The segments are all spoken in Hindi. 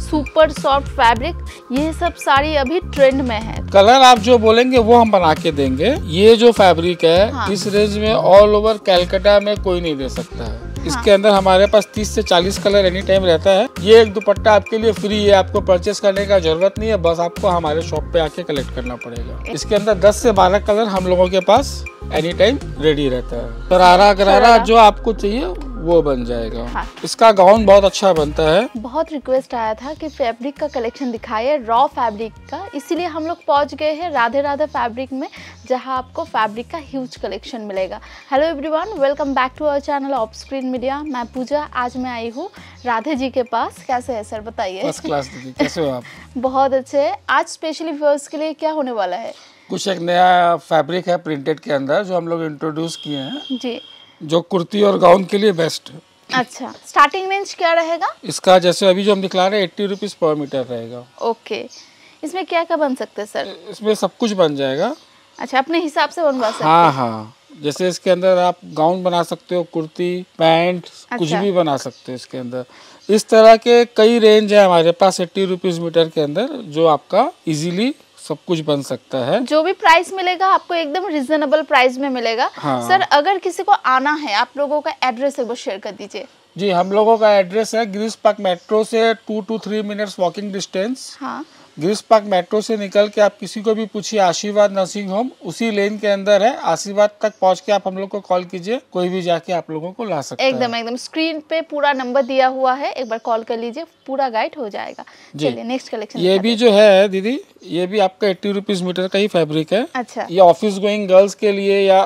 सुपर सॉफ्ट फैब्रिक ये सब साड़ी अभी ट्रेंड में है कलर आप जो बोलेंगे वो हम बना के देंगे ये जो फैब्रिक है हाँ। इस रेंज में ऑल ओवर कैलकाटा में कोई नहीं दे सकता है हाँ। इसके अंदर हमारे पास 30 से 40 कलर एनी टाइम रहता है ये एक दुपट्टा आपके लिए फ्री है आपको परचेस करने का जरूरत नहीं है बस आपको हमारे शॉप पे आके कलेक्ट करना पड़ेगा इसके अंदर दस से बारह कलर हम लोगों के पास एनी टाइम रेडी रहता है करारा अच्छा, करारा जो आपको चाहिए वो बन जाएगा हाँ। इसका गाउन बहुत अच्छा बनता है बहुत रिक्वेस्ट आया था कि फैब्रिक का कलेक्शन दिखाए रॉ फैब्रिक का इसीलिए हम लोग पहुंच गए हैं राधे राधे फैब्रिक में जहां आपको फैब्रिक का ह्यूज कलेक्शन मिलेगा hello everyone welcome back to our channel of screen media मैं पूजा आज मैं आई हूँ राधे जी के पास कैसे है सर बताइए बहुत अच्छे है आज स्पेशली व्यूअर्स के लिए क्या होने वाला है कुछ एक नया फैब्रिक है प्रिंटेड के अंदर जो हम लोग इंट्रोड्यूस किए हैं जी जो कुर्ती और गाउन के लिए बेस्ट है अच्छा स्टार्टिंग रेंज क्या रहेगा इसका जैसे अभी जो हम दिखला रहे हैं एट्टी रुपीज़ पर मीटर रहेगा ओके इसमें क्या क्या बन सकते हैं सर इसमें सब कुछ बन जाएगा अच्छा अपने हिसाब से बनवा सकते हाँ हाँ जैसे इसके अंदर आप गाउन बना सकते हो कुर्ती पैंट अच्छा। कुछ भी बना सकते हो इसके अंदर इस तरह के कई रेंज है हमारे पास एट्टी रुपीज मीटर के अंदर जो आपका इजीली सब कुछ बन सकता है जो भी प्राइस मिलेगा आपको एकदम रिजनेबल प्राइस में मिलेगा हाँ। सर अगर किसी को आना है आप लोगों का एड्रेस एक बार शेयर कर दीजिए जी हम लोगों का एड्रेस है ग्रीस पार्क मेट्रो से two to three minutes walking distance हाँ ग्रीस पार्क मेट्रो से निकल के आप किसी को भी पूछिए आशीर्वाद नर्सिंग होम उसी लेन के अंदर है आशीर्वाद तक पहुंच के आप हम लोग को कॉल कीजिए कोई भी जाके आप लोगों को ला सकते एकदम एकदम स्क्रीन पे पूरा नंबर दिया हुआ है एक बार कॉल कर लीजिए पूरा गाइड हो जाएगा चलिए नेक्स्ट कलेक्शन ये भी जो है दीदी ये भी आपका एट्टी रुपीज मीटर का ही फेब्रिक है अच्छा ये ऑफिस गोइंग गर्ल्स के लिए या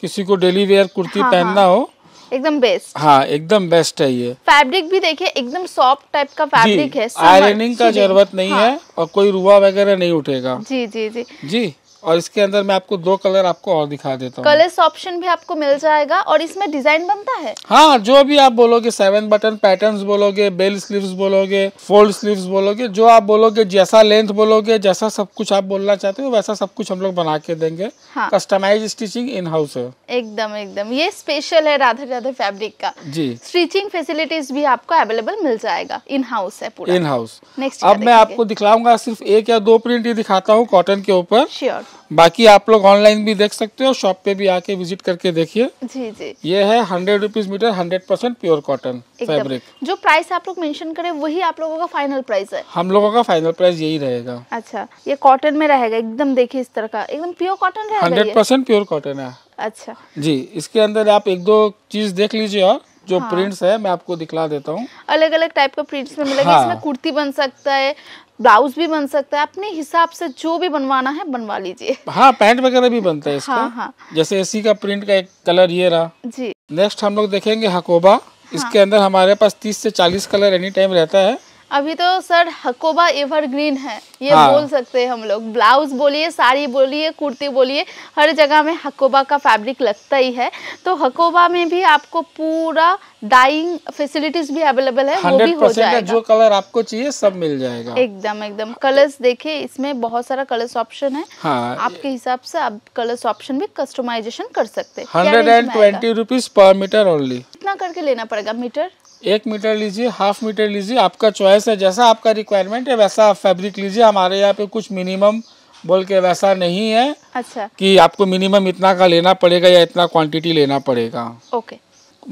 किसी को डेली वेयर कुर्ती हाँ, हाँ। पहनना हो एकदम बेस्ट हाँ एकदम बेस्ट है ये फैब्रिक भी देखिए एकदम सॉफ्ट टाइप का फैब्रिक है आयरनिंग का जरूरत नहीं हाँ। है और कोई रुआ वगैरह नहीं उठेगा जी जी जी जी और इसके अंदर मैं आपको दो कलर आपको और दिखा देता हूँ कलर्स ऑप्शन भी आपको मिल जाएगा और इसमें डिजाइन बनता है हाँ जो भी आप बोलोगे सेवन बटन पैटर्न बोलोगे बेल स्लीव्स बोलोगे फोल्ड स्लीव्स बोलोगे जो आप बोलोगे जैसा लेंथ बोलोगे जैसा सब कुछ आप बोलना चाहते हो वैसा सब कुछ हम लोग बना के देंगे कस्टमाइज स्टिचिंग इन हाउस है एकदम एकदम ये स्पेशल है राधे राधे फेब्रिक का जी स्टिचिंग फैसिलिटीज भी आपको अवेलेबल मिल जाएगा इन हाउस है इन हाउस नेक्स्ट अब मैं आपको दिखलाऊंगा सिर्फ एक या दो प्रिंट ही दिखाता हूँ कॉटन के ऊपर श्योर बाकी आप लोग ऑनलाइन भी देख सकते हो शॉप पे भी आके विजिट करके देखिए जी जी ये है hundred rupees metre hundred percent pure cotton fabric जो प्राइस आप लोग मेंशन करें वही आप लोगों का फाइनल प्राइस है हम लोगों का फाइनल प्राइस यही रहेगा अच्छा ये कॉटन में रहेगा एकदम देखिए इस तरह का एकदम pure cotton hundred percent pure cotton है अच्छा जी इसके अंदर आप एक दो चीज देख लीजिए और जो हाँ। प्रिंट्स है मैं आपको दिखला देता हूँ अलग अलग टाइप का प्रिंट्स में मिलेगा हाँ। इसमें कुर्ती बन सकता है ब्लाउज भी बन सकता है अपने हिसाब से जो भी बनवाना है बनवा लीजिए हाँ पैंट वगैरह भी बनता है हाँ, इसका हाँ, हाँ। जैसे एसी का प्रिंट का एक कलर ये रहा जी नेक्स्ट हम लोग देखेंगे हकोबा हाँ। इसके अंदर हमारे पास तीस से चालीस कलर एनी टाइम रहता है अभी तो सर हकोबा एवरग्रीन है ये हाँ। बोल सकते हैं हम लोग ब्लाउज बोलिए साड़ी बोलिए कुर्ती बोलिए हर जगह में हकोबा का फैब्रिक लगता ही है तो हकोबा में भी आपको पूरा डाइंग फैसिलिटीज भी अवेलेबल है वो भी हो जाएगा जो कलर आपको चाहिए सब मिल जाएगा एकदम एकदम कलर्स देखिए इसमें बहुत सारा कलर्स ऑप्शन है हाँ, आपके हिसाब से आप कलर्स ऑप्शन भी कस्टमाइजेशन कर सकते हैं hundred and twenty rupees per metre only कितना करके लेना पड़ेगा मीटर एक मीटर लीजिए हाफ मीटर लीजिए आपका चॉइस है जैसा आपका रिक्वायरमेंट है वैसा आप फैब्रिक लीजिए हमारे यहाँ पे कुछ मिनिमम बोल के वैसा नहीं है अच्छा कि आपको मिनिमम इतना का लेना पड़ेगा या इतना क्वांटिटी लेना पड़ेगा ओके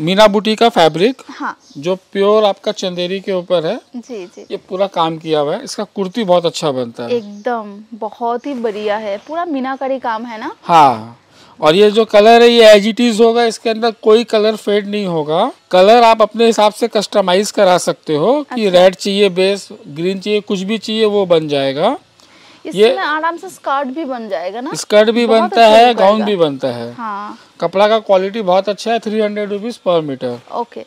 मीना बुटी का फैब्रिक हाँ। जो प्योर आपका चंदेरी के ऊपर है जी जी ये पूरा काम किया हुआ है इसका कुर्ती बहुत अच्छा बनता है एकदम बहुत ही बढ़िया है पूरा मीनाकारी काम है ना हाँ और ये जो कलर है ये एज इट इज होगा इसके अंदर कोई कलर फेड नहीं होगा कलर आप अपने हिसाब से कस्टमाइज करा सकते हो अच्छा। कि रेड चाहिए बेस ग्रीन चाहिए कुछ भी चाहिए वो बन जाएगा ये आराम से स्कर्ट भी बन जाएगा ना स्कर्ट भी बनता अच्छा है गाउन भी बनता है हाँ। कपड़ा का क्वालिटी बहुत अच्छा है three hundred rupees per metre okay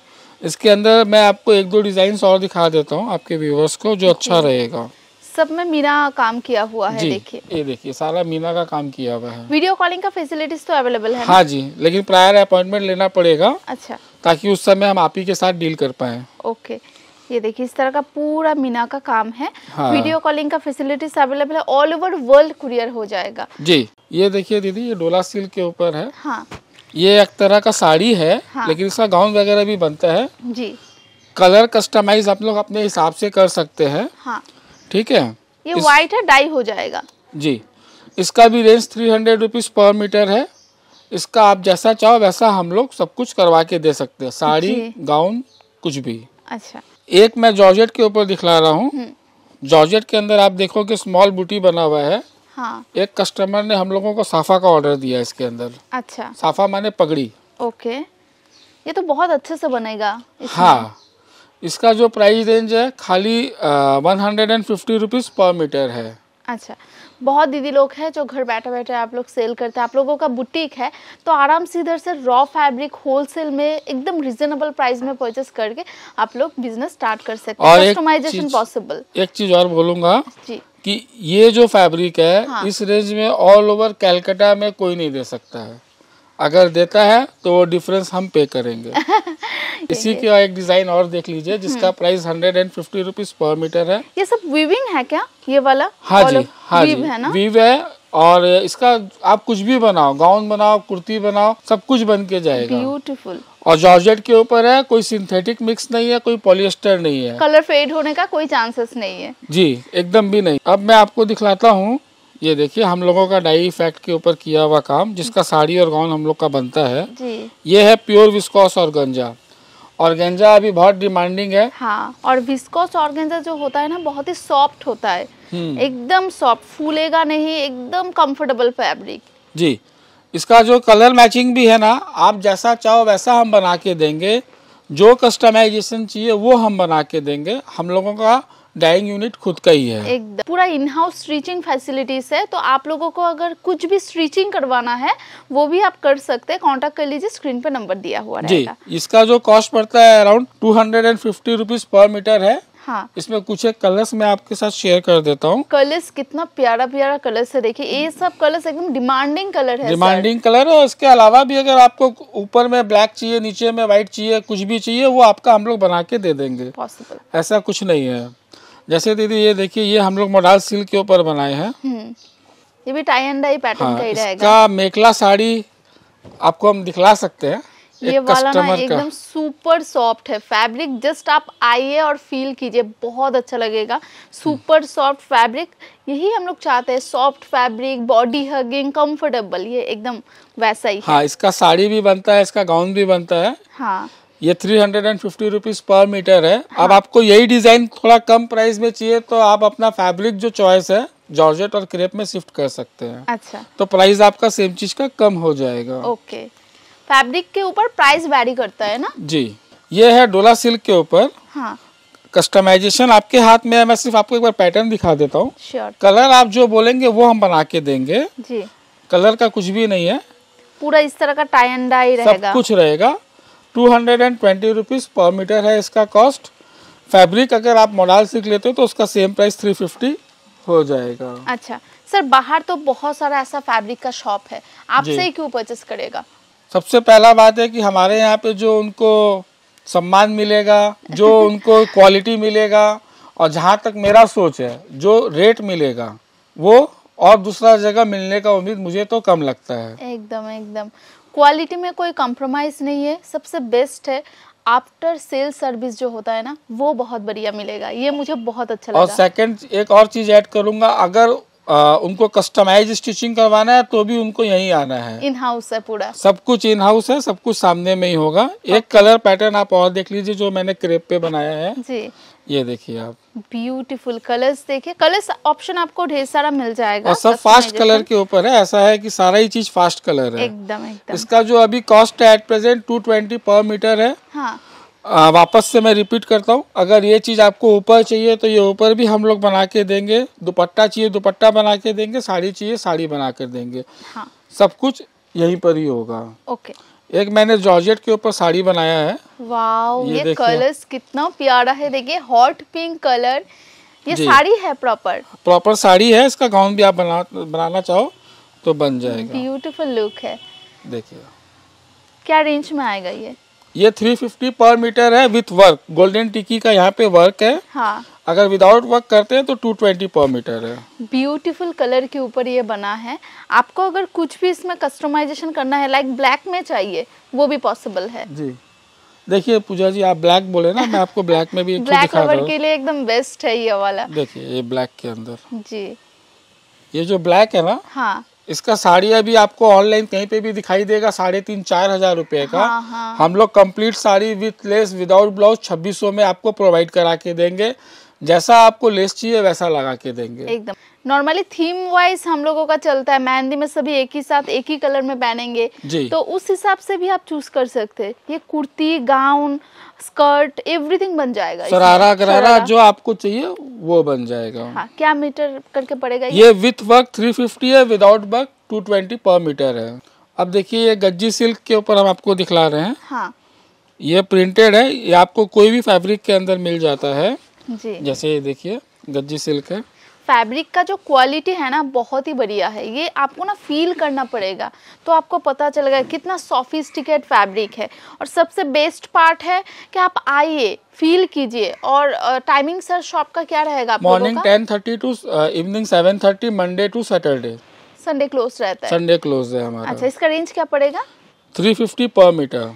इसके अंदर मैं आपको एक दो डिजाइन और दिखा देता हूँ आपके व्यूवर्स को जो अच्छा रहेगा सब में मीना काम किया हुआ है देखिए ये देखिए सारा मीना का काम किया हुआ है वीडियो कॉलिंग का फैसिलिटीज तो अवेलेबल है हाँ जी लेकिन प्रायर अपॉइंटमेंट लेना पड़ेगा अच्छा ताकि उस समय हम आप ही के साथ डील कर पाए ओके ये देखिए इस तरह का पूरा मीना का काम है हाँ। वीडियो कॉलिंग का facilities available all over world वर्ल्ड कुरियर हो जाएगा जी ये देखिए दीदी ये डोला सिल्क के ऊपर है हाँ। ये एक तरह का साड़ी है हाँ। लेकिन इसका गाउन वगैरह भी बनता है जी कलर कस्टमाइज आप लोग अपने हिसाब से कर सकते हैं हाँ। ठीक है ये इस... व्हाइट है डाई हो जाएगा जी इसका भी range three hundred rupees per metre है इसका आप जैसा चाहो वैसा हम लोग सब कुछ करवा के दे सकते हैं साड़ी गाउन कुछ भी अच्छा एक मैं जॉर्जेट के ऊपर दिखला रहा हूँ जॉर्जेट हम्म। के अंदर आप देखोगे स्मॉल बूटी बना हुआ है हाँ। एक कस्टमर ने हम लोगों को साफा का ऑर्डर दिया इसके अंदर अच्छा साफा माने पगड़ी ओके ये तो बहुत अच्छे से बनेगा हाँ इसका जो प्राइस रेंज है खाली one hundred and fifty rupees per metre है अच्छा बहुत दीदी लोग हैं जो घर बैठे बैठे आप लोग सेल करते हैं आप लोगों का बुटीक है तो आराम से इधर से रॉ फैब्रिक होलसेल में एकदम रिजनेबल प्राइस में परचेस करके आप लोग बिजनेस स्टार्ट कर सकते हैं कस्टमाइजेशन पॉसिबल एक चीज और बोलूंगा जी कि ये जो फैब्रिक है हाँ। इस रेंज में ऑल ओवर कैलकाटा में कोई नहीं दे सकता है अगर देता है तो वो डिफरेंस हम पे करेंगे इसी का एक डिजाइन और देख लीजिए जिसका price hundred and fifty rupees per metre है ये सब वीविंग है क्या ये वाला हाँ जी हाँ जी वीव है और इसका आप कुछ भी बनाओ गाउन बनाओ कुर्ती बनाओ सब कुछ बन के जाएगा ब्यूटीफुल और जॉर्जेट के ऊपर है कोई सिंथेटिक मिक्स नहीं है कोई पॉलिएस्टर नहीं है कलर फेड होने का कोई चांसेस नहीं है जी एकदम भी नहीं अब मैं आपको दिखलाता हूँ ये देखिए हम लोगों का डाई इफेक्ट के ऊपर किया हुआ काम जिसका साड़ी और गाउन हम लोग का बनता है जी। ये है प्योर विस्कोस और गंजा और गंजा अभी बहुत डिमांडिंग है हाँ और विस्कोस और गंजा जो होता है ना बहुत ही सॉफ्ट होता है हम्म। एकदम सॉफ्ट फूलेगा नहीं एकदम कम्फर्टेबल फेब्रिक जी इसका जो कलर मैचिंग भी है ना आप जैसा चाहो वैसा हम बना के देंगे जो कस्टमाइजेशन चाहिए वो हम बना के देंगे हम लोगों का डाइंग यूनिट खुद का ही है एकदम पूरा इन हाउस स्ट्रीचिंग फैसिलिटीज है तो आप लोगों को अगर कुछ भी स्ट्रीचिंग करवाना है वो भी आप कर सकते हैं कांटेक्ट कर लीजिए स्क्रीन पे नंबर दिया हुआ जी इसका जो कॉस्ट पड़ता है around two hundred and fifty rupees per metre है हाँ इसमें कुछ एक कलर्स मैं आपके साथ शेयर कर देता हूँ कलर्स कितना प्यारा प्यारा कलर्स है देखिए ये सब कलर्स एकदम डिमांडिंग कलर है डिमांडिंग कलर है इसके अलावा भी अगर आपको ऊपर में ब्लैक चाहिए नीचे में व्हाइट चाहिए कुछ भी चाहिए वो आपका हम लोग बना के दे देंगे पॉसिबल ऐसा कुछ नहीं है जैसे दीदी ये देखिए ये हम लोग मोडाल सिल्क के ऊपर बनाए हैं हम्म। ये भी टाई एंड डाई पैटर्न हाँ, का ही रहेगा इसका मेखला साड़ी आपको हम दिखला सकते हैं ये वाला ना एकदम सुपर सॉफ्ट है फैब्रिक जस्ट आप आइए और फील कीजिए बहुत अच्छा लगेगा सुपर सॉफ्ट फैब्रिक यही हम लोग चाहते हैं soft fabric body hugging comfortable ये एकदम वैसा ही हाँ इसका साड़ी भी बनता है इसका गाउन भी बनता है हाँ ये three hundred and fifty rupees per metre है हाँ। अब आपको यही डिज़ाइन थोड़ा कम प्राइस में चाहिए तो आप अपना फैब्रिक जो चॉइस है जॉर्जेट और क्रेप में शिफ्ट कर सकते हैं अच्छा तो प्राइस आपका सेम चीज़ का कम हो जाएगा ओके फैब्रिक के ऊपर प्राइस वेरी करता है ना जी ये है डोला सिल्क के ऊपर हाँ कस्टमाइजेशन आपके हाथ में है मैं सिर्फ आपको एक बार पैटर्न दिखा देता हूँ कलर आप जो बोलेंगे वो हम बना के देंगे जी कलर का कुछ भी नहीं है पूरा इस तरह का टाइन डाई रहेगा सब कुछ रहेगा two hundred and twenty rupees per metre है इसका कॉस्ट फैब्रिक अगर आप मोडाल सीख लेते हो तो उसका सेम प्राइस थ्री फिफ्टी हो जाएगा अच्छा सर बाहर तो बहुत सारा ऐसा फैब्रिक का शॉप है आपसे ही क्यों परचेस करेगा सबसे पहला बात है कि हमारे यहाँ पे जो उनको सम्मान मिलेगा जो उनको क्वालिटी मिलेगा और जहाँ तक मेरा सोच है जो रेट मिलेगा वो और दूसरा जगह मिलने का उम्मीद मुझे तो कम लगता है एकदम एकदम क्वालिटी में कोई कॉम्प्रोमाइज़ नहीं है सबसे बेस्ट है आफ्टर सेल सर्विस जो होता है ना वो बहुत बढ़िया मिलेगा ये मुझे बहुत अच्छा लगा और सेकंड एक और चीज ऐड करूंगा अगर आ, उनको कस्टमाइज स्टिचिंग करवाना है तो भी उनको यहीं आना है इन हाउस है पूरा सब कुछ इन हाउस है सब कुछ सामने में ही होगा okay. एक कलर पैटर्न आप और देख लीजिए जो मैंने क्रेप पे बनाया है जी ये देखिए आप ब्यूटीफुल कलर्स देखिए कलर्स ऑप्शन आपको ढेर सारा मिल जाएगा और सब फास्ट कलर के ऊपर है ऐसा है की सारा ही चीज फास्ट कलर है एकदम एकदम इसका जो अभी कॉस्ट है at present two twenty per metre है हाँ आ, वापस से मैं रिपीट करता हूँ अगर ये चीज़ आपको ऊपर चाहिए तो ये ऊपर भी हम लोग बना के देंगे दुपट्टा चाहिए दुपट्टा बना के देंगे साड़ी चाहिए साड़ी बना कर देंगे हाँ। सब कुछ यहीं पर ही होगा ओके एक मैंने जॉर्जेट के ऊपर साड़ी बनाया है वाओ ये, ये कलर्स कितना प्यारा है देखिए हॉट पिंक कलर ये साड़ी है प्रॉपर प्रॉपर साड़ी है इसका गाउन भी आप बना बनाना चाहो तो बन जाएगा ब्यूटीफुल लुक है देखिए क्या रेंज में आएगा ये ये 350 पर मीटर है विथ वर्क गोल्डन टिकी का यहाँ पे वर्क है हाँ। अगर विदाउट वर्क करते हैं तो 220 पर मीटर है ब्यूटीफुल कलर के ऊपर ये बना है आपको अगर कुछ भी इसमें कस्टमाइजेशन करना है लाइक ब्लैक में चाहिए वो भी पॉसिबल है जी देखिए पूजा जी आप ब्लैक बोले ना मैं आपको ब्लैक में भी ब्लैक कलर के लिए एकदम बेस्ट है ये वाला देखिए ये ब्लैक के अंदर जी ये जो ब्लैक है ना हाँ इसका साड़िया भी आपको ऑनलाइन कहीं पे भी दिखाई देगा साढ़े तीन चार हजार रुपए का हाँ, हाँ। हम लोग complete sari with lace without blouse छब्बीस में आपको प्रोवाइड करा के देंगे जैसा आपको लेस चाहिए वैसा लगा के देंगे एकदम नॉर्मली थीम वाइज हम लोगों का चलता है मेहंदी में सभी एक ही साथ एक ही कलर में पहनेंगे तो उस हिसाब से भी आप चूज कर सकते हैं ये कुर्ती गाउन स्कर्ट एवरीथिंग बन जाएगा सरारा गरारा जो आपको चाहिए वो बन जाएगा हाँ, क्या मीटर करके पड़ेगा ये विथ वर्क 350 है विदाउट वर्क 220 पर मीटर है अब देखिए ये गज्जी सिल्क के ऊपर हम आपको दिखला रहे हैं हाँ। ये प्रिंटेड है ये आपको कोई भी फेब्रिक के अंदर मिल जाता है जी। जैसे ये देखिए गज्जी सिल्क है फैब्रिक का जो क्वालिटी है ना बहुत ही बढ़िया है ये आपको ना फील करना पड़ेगा तो आपको पता चलेगा कितना सॉफिस्टिकेट फैब्रिक है और सबसे बेस्ट पार्ट है कि आप आइए फील कीजिए और टाइमिंग सर शॉप का क्या रहेगा morning ten thirty to evening seven thirty Monday to Saturday Sunday close रहता है संडे क्लोज है हमारा अच्छा इसका रेंज क्या पड़ेगा थ्री फिफ्टी पर मीटर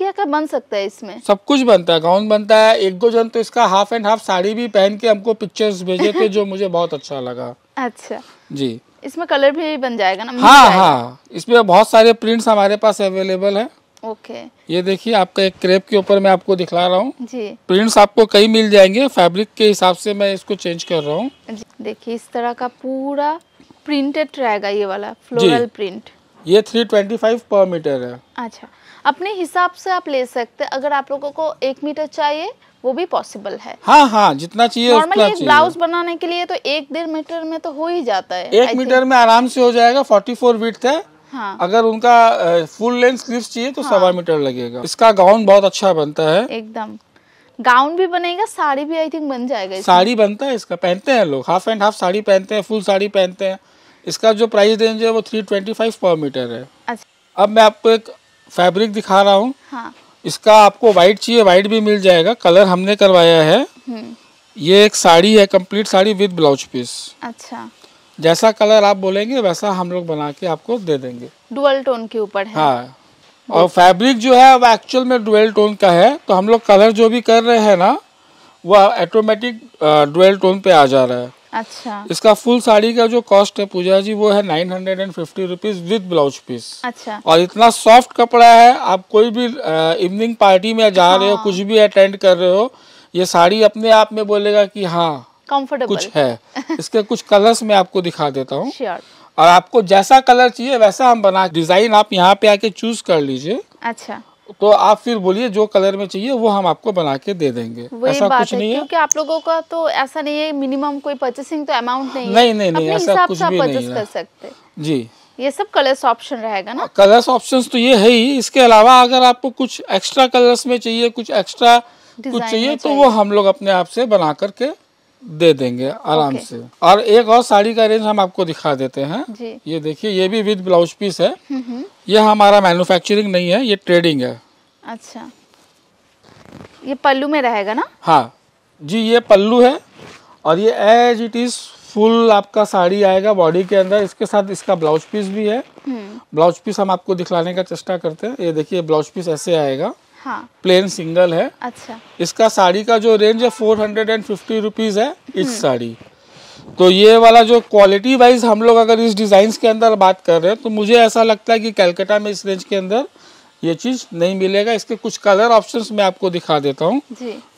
क्या क्या बन सकता है इसमें सब कुछ बनता है गाउन बनता है एक दो जन तो इसका हाफ एंड हाफ साड़ी भी पहन के हमको पिक्चर्स भेजे थे जो मुझे बहुत अच्छा लगा अच्छा जी इसमें कलर भी बन जाएगा ना हाँ हाँ इसमें बहुत सारे प्रिंट्स हमारे पास अवेलेबल है ओके ये देखिए आपका एक क्रेप के ऊपर मैं आपको दिखला रहा हूँ प्रिंट्स आपको कई मिल जाएंगे फैब्रिक के हिसाब से मैं इसको चेंज कर रहा हूँ देखिए इस तरह का पूरा प्रिंटेड रहेगा ये वाला फ्लोरल प्रिंट ये three twenty five per metre है अच्छा अपने हिसाब से आप ले सकते हैं अगर आप लोगों को एक मीटर चाहिए वो भी पॉसिबल है हाँ हाँ जितना चाहिए नॉर्मली ब्लाउज बनाने के लिए तो एक डेढ़ मीटर में तो हो ही जाता है एक मीटर में आराम से हो जाएगा फोर्टी फोर विथ है हाँ। अगर उनका फुल लेंथ क्लिप्स चाहिए तो हाँ। सवा मीटर लगेगा इसका गाउन बहुत अच्छा बनता है एकदम गाउन भी बनेगा साड़ी भी आई थिंक बन जाएगा साड़ी बनता है इसका पहनते हैं लोग हाफ एंड हाफ साड़ी पहनते हैं फुल साड़ी पहनते हैं इसका जो प्राइस रेंज है वो three twenty five per metre है अच्छा। अब मैं आपको एक फैब्रिक दिखा रहा हूँ हाँ। इसका आपको वाइट चाहिए वाइट भी मिल जाएगा कलर हमने करवाया है हम्म। ये एक साड़ी है complete sari with blouse piece अच्छा जैसा कलर आप बोलेंगे वैसा हम लोग बना के आपको दे देंगे डुअल टोन के ऊपर है हाँ और फैब्रिक जो है वो एक्चुअल में डुअल टोन का है तो हम लोग कलर जो भी कर रहे हैं ना वह ऑटोमेटिक डुअल टोन पे आ जा रहा है अच्छा इसका फुल साड़ी का जो कॉस्ट है पूजा जी वो है nine hundred and fifty rupees with blouse piece अच्छा और इतना सॉफ्ट कपड़ा है आप कोई भी इवनिंग पार्टी में जा हाँ। रहे हो हाँ। कुछ भी अटेंड कर रहे हो ये साड़ी अपने आप में बोलेगा कि हाँ कम्फर्टेबल कुछ है इसके कुछ कलर्स मैं आपको दिखा देता हूँ और आपको जैसा कलर चाहिए वैसा हम बना डिजाइन आप यहाँ पे आके चूज कर लीजिए अच्छा तो आप फिर बोलिए जो कलर में चाहिए वो हम आपको बना के दे देंगे ऐसा कुछ नहीं है क्योंकि आप लोगों का तो ऐसा नहीं है मिनिमम कोई परचेसिंग तो अमाउंट नहीं नहीं नहीं नहीं ऐसा कुछ भी नहीं कर सकते जी ये सब कलर्स ऑप्शन रहेगा ना कलर्स ऑप्शंस तो ये है ही इसके अलावा अगर आपको कुछ एक्स्ट्रा कलर्स में चाहिए कुछ एक्स्ट्रा कुछ चाहिए तो वो हम लोग अपने आप से बना करके दे देंगे आराम से और एक और साड़ी का रेंज हम आपको दिखा देते हैं जी। ये देखिए ये भी विद ब्लाउज पीस है हम्म, हम्म। ये हमारा मैन्युफैक्चरिंग नहीं है ये ट्रेडिंग है अच्छा ये पल्लू में रहेगा ना हाँ जी ये पल्लू है और ये एज इट इज फुल आपका साड़ी आएगा बॉडी के अंदर इसके साथ इसका ब्लाउज पीस भी है ब्लाउज हम्म। पीस हम आपको दिखलाने का चेष्टा करते हैं ये देखिए ब्लाउज पीस ऐसे आएगा हाँ प्लेन सिंगल है अच्छा इसका साड़ी का जो रेंज है four hundred and fifty rupees है इस हम्म। साड़ी तो ये वाला जो क्वालिटी वाइज हम लोग अगर इस डिजाइन के अंदर बात कर रहे हैं तो मुझे ऐसा लगता है कि कैलकाटा में इस रेंज के अंदर ये चीज नहीं मिलेगा इसके कुछ कलर ऑप्शंस मैं आपको दिखा देता हूँ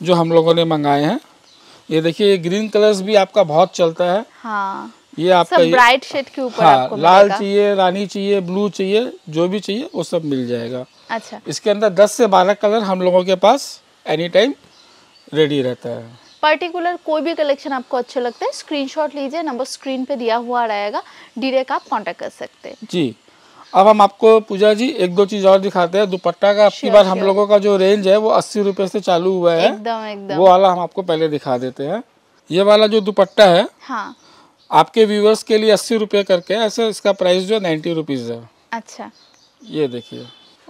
जो हम लोगों ने मंगाए हैं ये देखिए ग्रीन कलर्स भी आपका बहुत चलता है हाँ। ये आपका सब ब्राइट शेड के ऊपर हाँ, आपको लाल चाहिए रानी चाहिए ब्लू चाहिए जो भी चाहिए वो सब मिल जाएगा अच्छा इसके अंदर 10 से 12 कलर हम लोगों के पास एनी टाइम रेडी रहता है पर्टिकुलर कोई भी कलेक्शन आपको अच्छे लगते हैं स्क्रीनशॉट लीजिए नंबर स्क्रीन पे दिया हुआ रहेगा डायरेक्ट आप कॉन्टेक्ट कर सकते हैं जी अब हम आपको पूजा जी एक दो चीज और दिखाते हैं दुपट्टा का अपनी बार हम लोगों का जो रेंज है वो अस्सी रुपए से चालू हुआ है एकदम एकदम वो वाला हम आपको पहले दिखा देते हैं ये वाला जो दुपट्टा है हाँ आपके व्यूवर्स के लिए अस्सी रुपये करके ऐसे इसका प्राइस जो नाइन्टी रुपीज़ है अच्छा ये देखिए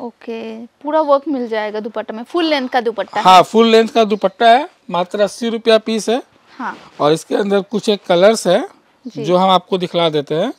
ओके पूरा वर्क मिल जाएगा दुपट्टा में फुल लेंथ का दुपट्टा हाँ फुल लेंथ का दुपट्टा है मात्र अस्सी रुपया पीस है हाँ। और इसके अंदर कुछ एक कलर्स है जो हम आपको दिखला देते हैं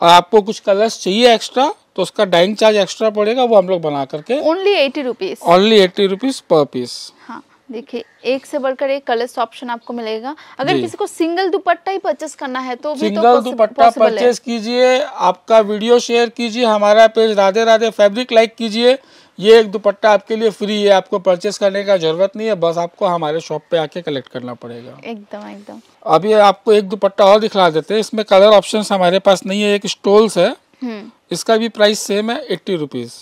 और आपको कुछ कलर्स चाहिए एक्स्ट्रा तो उसका डाइंग चार्ज एक्स्ट्रा पड़ेगा वो हम लोग बना करके only eighty rupees only eighty rupees per piece हाँ देखिए एक से बढ़कर एक कलर्स ऑप्शन आपको मिलेगा अगर किसी को सिंगल दुपट्टा ही परचेस करना है तो सिंगल तो दुपट्टा परचेस कीजिए आपका वीडियो शेयर कीजिए हमारा page Radhe Radhe fabric like कीजिए ये एक दुपट्टा आपके लिए फ्री है आपको परचेस करने का जरूरत नहीं है बस आपको हमारे शॉप पे आके कलेक्ट करना पड़ेगा एकदम एकदम अभी आपको एक दुपट्टा और दिखला देते हैं इसमें कलर ऑप्शंस हमारे पास नहीं है एक स्टोल्स है हम्म। इसका भी प्राइस सेम है एट्टी रुपीज़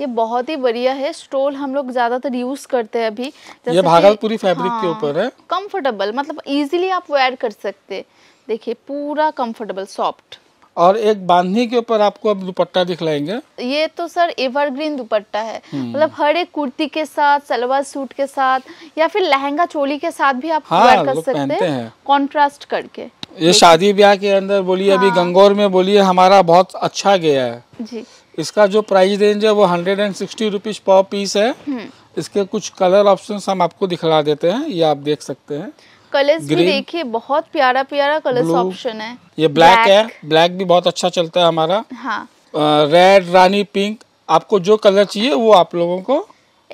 ये बहुत ही बढ़िया है स्टोल हम लोग ज्यादातर यूज करते हैं अभी ये भागलपुरी फैब्रिक हाँ, के ऊपर है कंफर्टेबल मतलब इजीली आप वेयर कर सकते देखिए पूरा कंफर्टेबल सॉफ्ट और एक बांधनी के ऊपर आपको अब दुपट्टा दिखलाएंगे ये तो सर एवरग्रीन दुपट्टा है हम्म। मतलब हर एक कुर्ती के साथ सलवार सूट के साथ या फिर लहंगा चोली के साथ भी आप हाँ, कर सकते हैं कॉन्ट्रास्ट करके ये शादी ब्याह के अंदर बोलिए हाँ। अभी गंगौर में बोलिए हमारा बहुत अच्छा गया है जी इसका जो प्राइस रेंज है वो hundred and sixty rupees per piece है हम्म। इसके कुछ कलर ऑप्शन हम आपको दिखला देते हैं ये आप देख सकते हैं कलर भी देखिए बहुत प्यारा प्यारा कलर ऑप्शन है ये ब्लैक, ब्लैक है ब्लैक भी बहुत अच्छा चलता है हमारा हाँ रेड रानी पिंक आपको जो कलर चाहिए वो आप लोगों को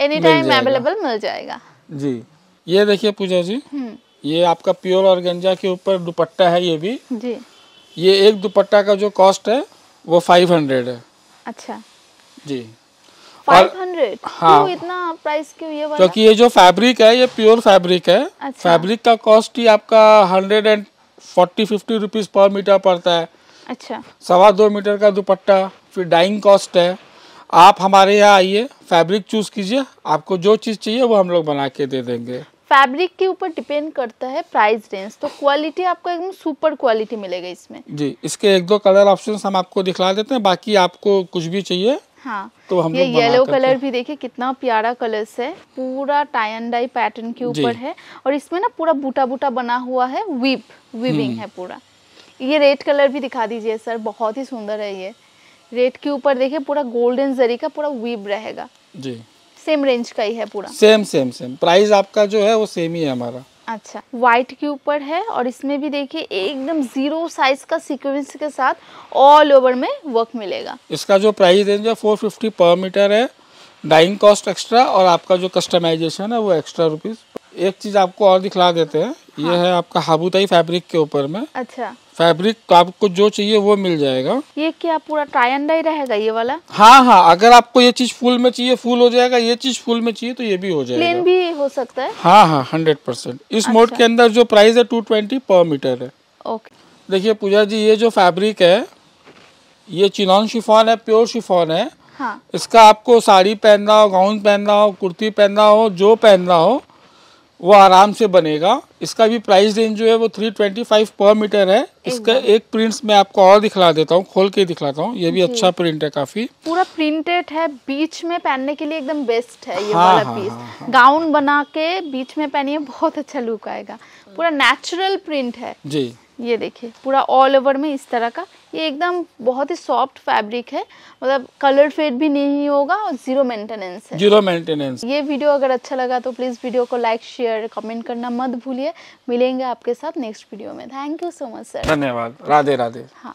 एनी टाइम अवेलेबल मिल जाएगा जी ये देखिए पूजा जी हम्म। ये आपका प्योर और गंजा के ऊपर दुपट्टा है ये भी जी ये एक दुपट्टा का जो कॉस्ट है वो फाइव हंड्रेड है अच्छा जी और हाँ तो इतना प्राइस क्यों ये क्योंकि ये जो फैब्रिक है ये प्योर फैब्रिक है अच्छा। फैब्रिक का कॉस्ट ही आपका hundred and forty fifty rupees per metre पड़ता है अच्छा सवा दो मीटर का दुपट्टा फिर डाइंग कॉस्ट है आप हमारे यहाँ आइए फैब्रिक चूज कीजिए आपको जो चीज़ चाहिए वो हम लोग बना के दे देंगे फैब्रिक के ऊपर डिपेंड करता है प्राइस रेंज तो क्वालिटी आपको एकदम सुपर क्वालिटी मिलेगा इसमें जी इसके एक दो कलर ऑप्शन हम आपको दिखला देते हैं बाकी आपको कुछ भी चाहिए हाँ तो हम ये येलो कलर भी देखिए कितना प्यारा कलर है पूरा टाई एंड डाई पैटर्न के ऊपर है और इसमें ना पूरा बूटा बूटा बना हुआ है वीप वीविंग हम्म। है पूरा ये रेड कलर भी दिखा दीजिए सर बहुत ही सुंदर है ये रेड के ऊपर देखिए पूरा गोल्डन जरी का पूरा वीप रहेगा जी सेम रेंज का ही है पूरा सेम सेम सेम प्राइस आपका जो है वो सेम ही है हमारा अच्छा व्हाइट के ऊपर है और इसमें भी देखिए एकदम जीरो साइज का सीक्वेंस के साथ ऑल ओवर में वर्क मिलेगा इसका जो प्राइस रेंज है फोर फिफ्टी पर मीटर है डाइंग कॉस्ट एक्स्ट्रा और आपका जो कस्टमाइजेशन है वो एक्स्ट्रा रुपीज एक चीज आपको और दिखला देते हैं ये हाँ। है आपका हाबुताई फैब्रिक के ऊपर में अच्छा फैब्रिक तो आपको जो चाहिए वो मिल जाएगा ये क्या पूरा ट्राइंडा ही रहेगा ये वाला हाँ हाँ अगर आपको ये चीज फुल में चाहिए फुल हो जाएगा ये चीज फुल में चाहिए तो ये भी हो जाएगा प्लेन भी हो सकता है हाँ हाँ हंड्रेड परसेंट इस अच्छा। मोड के अंदर जो प्राइस है टू ट्वेंटी पर मीटर है ओके देखिये पूजा जी ये जो फेब्रिक है ये चिनॉन शिफॉन है प्योर शिफॉन है हाँ। इसका आपको साड़ी पहनना हो गाउन पहनना हो कुर्ती पहनना हो जो पहनना हो वो आराम से बनेगा इसका भी प्राइस रेंज जो है वो 325 पर मीटर है इसका एक प्रिंट्स मैं आपको और दिखला देता हूँ खोल के दिखलाता हूँ ये भी अच्छा प्रिंट है काफी पूरा प्रिंटेड है बीच में पहनने के लिए एकदम बेस्ट है ये हाँ, वाला पीस हाँ, हाँ, गाउन हाँ, हाँ। बना के बीच में पहनिए बहुत अच्छा लुक आएगा पूरा नेचुरल प्रिंट है जी ये देखिए पूरा ऑल ओवर में इस तरह का ये एकदम बहुत ही सॉफ्ट फैब्रिक है मतलब कलर फेड भी नहीं होगा और जीरो मेंटेनेंस है जीरो मेंटेनेंस ये वीडियो अगर अच्छा लगा तो प्लीज़ वीडियो को लाइक शेयर कमेंट करना मत भूलिए मिलेंगे आपके साथ नेक्स्ट वीडियो में thank you so much sir धन्यवाद राधे राधे हाँ